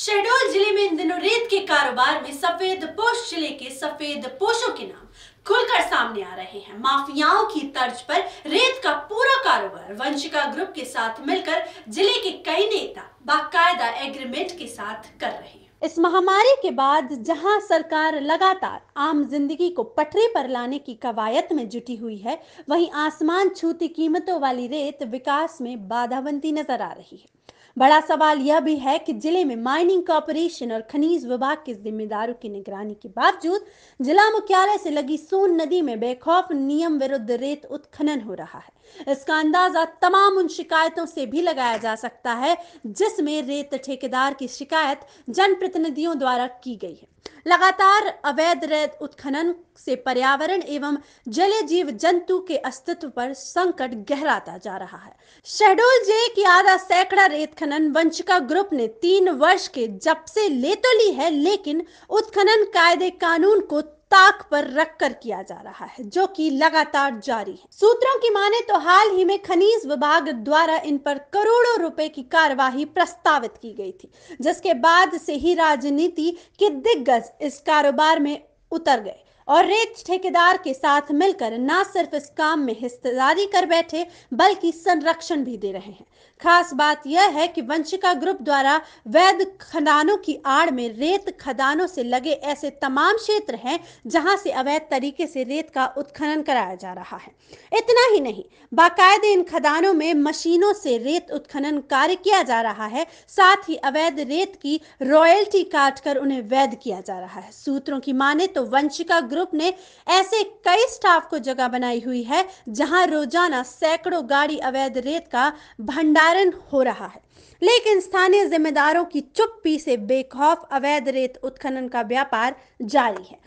शहडोल जिले में इन दिनों रेत के कारोबार में सफेद पोश जिले के सफेद पोशों के नाम खुलकर सामने आ रहे हैं माफियाओं की तर्ज पर रेत का पूरा कारोबार वंशिका ग्रुप के साथ मिलकर जिले के कई नेता बाकायदा एग्रीमेंट के साथ कर रहे हैं इस महामारी के बाद जहां सरकार लगातार आम जिंदगी को पटरी पर लाने की कवायद में जुटी हुई है वहीं आसमान छूती कीमतों वाली रेत विकास में बाधाबंदी नजर आ रही है बड़ा सवाल यह भी है कि जिले में माइनिंग कॉरपोरेशन और खनिज विभाग के जिम्मेदारों की निगरानी के बावजूद जिला मुख्यालय से लगी सोन नदी में बेखौफ नियम विरुद्ध रेत उत्खनन हो रहा है इसका अंदाजा तमाम उन शिकायतों से भी लगाया जा सकता है जिसमें रेत ठेकेदार की शिकायत जनप्रतिनिधियों द्वारा की गई है लगातार अवैध रेत उत्खनन से पर्यावरण एवं जलीय जीव जंतु के अस्तित्व पर संकट गहराता जा रहा है शहडोल जिले की आधा सैकड़ा रेत खनन वंशिका ग्रुप ने तीन वर्ष के जब से ले तो ली है लेकिन उत्खनन कायदे कानून को ताक पर रखकर किया जा रहा है जो कि लगातार जारी है सूत्रों की माने तो हाल ही में खनिज विभाग द्वारा इन पर करोड़ों रुपए की कार्यवाही प्रस्तावित की गई थी जिसके बाद से ही राजनीति के दिग्गज इस कारोबार में उतर गए और रेत ठेकेदार के साथ मिलकर न सिर्फ इस काम में हिस्सेदारी कर बैठे बल्कि संरक्षण भी दे रहे हैं खास बात यह है कि वंशिका ग्रुप द्वारा वैध खदानों की आड़ में रेत खदानों से लगे ऐसे तमाम क्षेत्र हैं जहां से अवैध तरीके से रेत का उत्खनन कराया जा रहा है इतना ही नहीं बाकायदे इन खदानों में मशीनों से रेत उत्खनन कार्य किया जा रहा है साथ ही अवैध रेत की रॉयल्टी कर उन्हें वैध किया जा रहा है सूत्रों की माने तो वंशिका ग्रुप ग्रुप ने ऐसे कई स्टाफ को जगह बनाई हुई है जहां रोजाना सैकड़ों गाड़ी अवैध रेत का भंडारण हो रहा है लेकिन स्थानीय जिम्मेदारों की चुप्पी से बेखौफ अवैध रेत उत्खनन का व्यापार जारी है